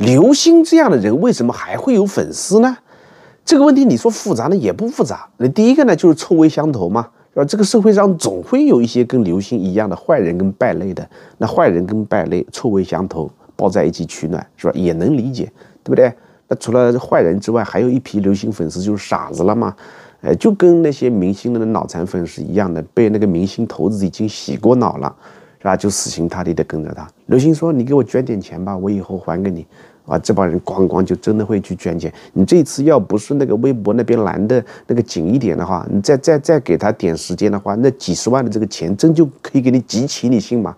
刘星这样的人为什么还会有粉丝呢？这个问题你说复杂呢也不复杂。那第一个呢就是臭味相投嘛，是吧？这个社会上总会有一些跟刘星一样的坏人跟败类的。那坏人跟败类臭味相投，抱在一起取暖，是吧？也能理解，对不对？那除了坏人之外，还有一批刘星粉丝就是傻子了嘛，哎，就跟那些明星的脑残粉是一样的，被那个明星投资已经洗过脑了，是吧？就死心塌地的跟着他。刘星说：“你给我捐点钱吧，我以后还给你。”啊，这帮人咣咣就真的会去捐钱。你这次要不是那个微博那边拦的那个紧一点的话，你再再再给他点时间的话，那几十万的这个钱真就可以给你集齐，你信吗？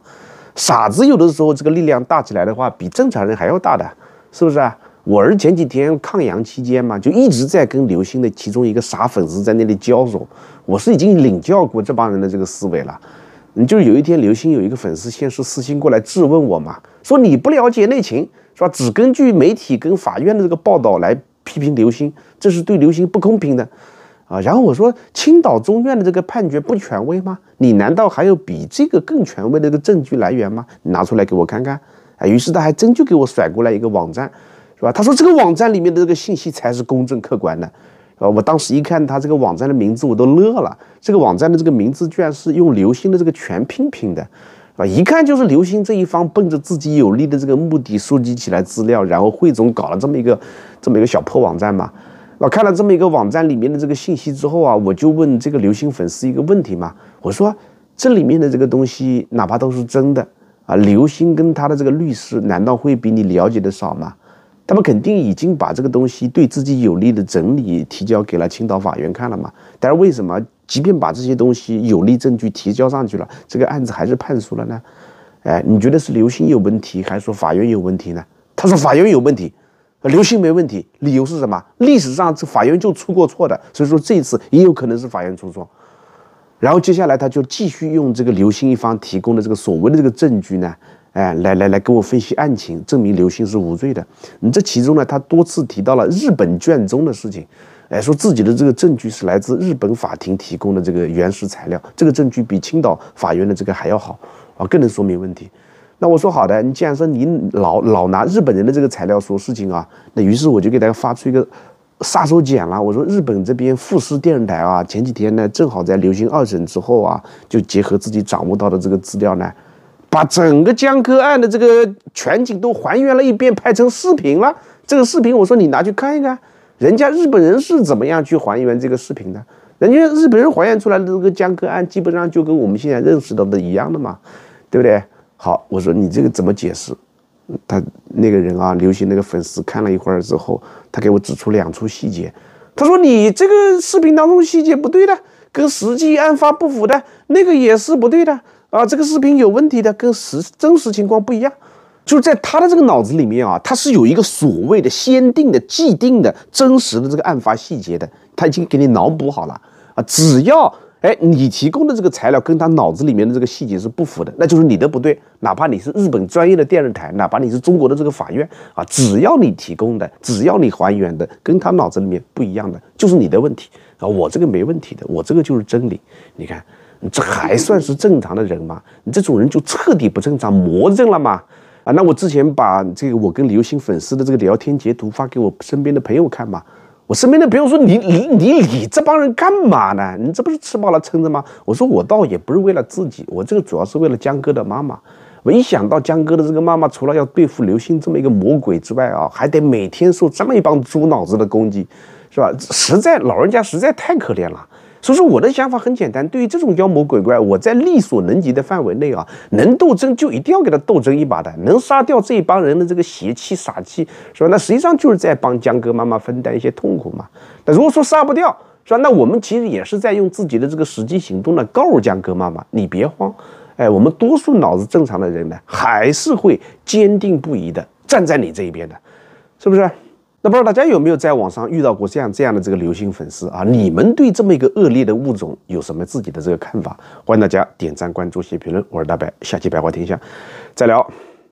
傻子有的时候这个力量大起来的话，比正常人还要大的，是不是啊？我是前几天抗阳期间嘛，就一直在跟刘星的其中一个傻粉丝在那里交手。我是已经领教过这帮人的这个思维了。你就有一天，刘星有一个粉丝先是私信过来质问我嘛，说你不了解内情。是吧？只根据媒体跟法院的这个报道来批评刘星，这是对刘星不公平的，啊。然后我说，青岛中院的这个判决不权威吗？你难道还有比这个更权威的一个证据来源吗？你拿出来给我看看。啊，于是他还真就给我甩过来一个网站，是吧？他说这个网站里面的这个信息才是公正客观的，啊。我当时一看他这个网站的名字，我都乐了。这个网站的这个名字居然是用刘星的这个全拼拼的。啊，一看就是刘星这一方奔着自己有利的这个目的收集起来资料，然后汇总搞了这么一个这么一个小破网站嘛。我看了这么一个网站里面的这个信息之后啊，我就问这个刘星粉丝一个问题嘛，我说这里面的这个东西哪怕都是真的啊，刘星跟他的这个律师难道会比你了解的少吗？他们肯定已经把这个东西对自己有利的整理提交给了青岛法院看了嘛，但是为什么？即便把这些东西有利证据提交上去了，这个案子还是判输了呢？哎，你觉得是刘鑫有问题，还是说法院有问题呢？他说法院有问题，刘鑫没问题。理由是什么？历史上这法院就出过错的，所以说这一次也有可能是法院出错。然后接下来他就继续用这个刘鑫一方提供的这个所谓的这个证据呢，哎，来来来跟我分析案情，证明刘鑫是无罪的。你这其中呢，他多次提到了日本卷宗的事情。哎，说自己的这个证据是来自日本法庭提供的这个原始材料，这个证据比青岛法院的这个还要好啊，更能说明问题。那我说好的，你既然说你老老拿日本人的这个材料说事情啊，那于是我就给大家发出一个杀手锏了。我说日本这边富士电视台啊，前几天呢正好在流行二审之后啊，就结合自己掌握到的这个资料呢，把整个江歌案的这个全景都还原了一遍，拍成视频了。这个视频我说你拿去看一看。人家日本人是怎么样去还原这个视频的？人家日本人还原出来的这个江歌案，基本上就跟我们现在认识到的一样的嘛，对不对？好，我说你这个怎么解释？他那个人啊，刘星那个粉丝看了一会儿之后，他给我指出两处细节。他说你这个视频当中细节不对的，跟实际案发不符的，那个也是不对的啊。这个视频有问题的，跟实真实情况不一样。就是在他的这个脑子里面啊，他是有一个所谓的先定的、既定的、真实的这个案发细节的，他已经给你脑补好了啊。只要哎你提供的这个材料跟他脑子里面的这个细节是不符的，那就是你的不对。哪怕你是日本专业的电视台，哪怕你是中国的这个法院啊，只要你提供的、只要你还原的跟他脑子里面不一样的，就是你的问题啊。我这个没问题的，我这个就是真理。你看，你这还算是正常的人吗？你这种人就彻底不正常、魔怔了吗？啊，那我之前把这个我跟刘星粉丝的这个聊天截图发给我身边的朋友看嘛，我身边的朋友说你你你理这帮人干嘛呢？你这不是吃饱了撑的吗？我说我倒也不是为了自己，我这个主要是为了江哥的妈妈。我一想到江哥的这个妈妈除了要对付刘星这么一个魔鬼之外啊，还得每天受这么一帮猪脑子的攻击，是吧？实在老人家实在太可怜了。所以说我的想法很简单，对于这种妖魔鬼怪，我在力所能及的范围内啊，能斗争就一定要给他斗争一把的，能杀掉这一帮人的这个邪气傻气，是吧？那实际上就是在帮江哥妈妈分担一些痛苦嘛。那如果说杀不掉，是吧？那我们其实也是在用自己的这个实际行动呢，告诉江哥妈妈，你别慌，哎，我们多数脑子正常的人呢，还是会坚定不移的站在你这一边的，是不是？那不知道大家有没有在网上遇到过这样这样的这个“流行粉丝”啊？你们对这么一个恶劣的物种有什么自己的这个看法？欢迎大家点赞、关注、写评论。我是大白，下期《百话天下》，再聊。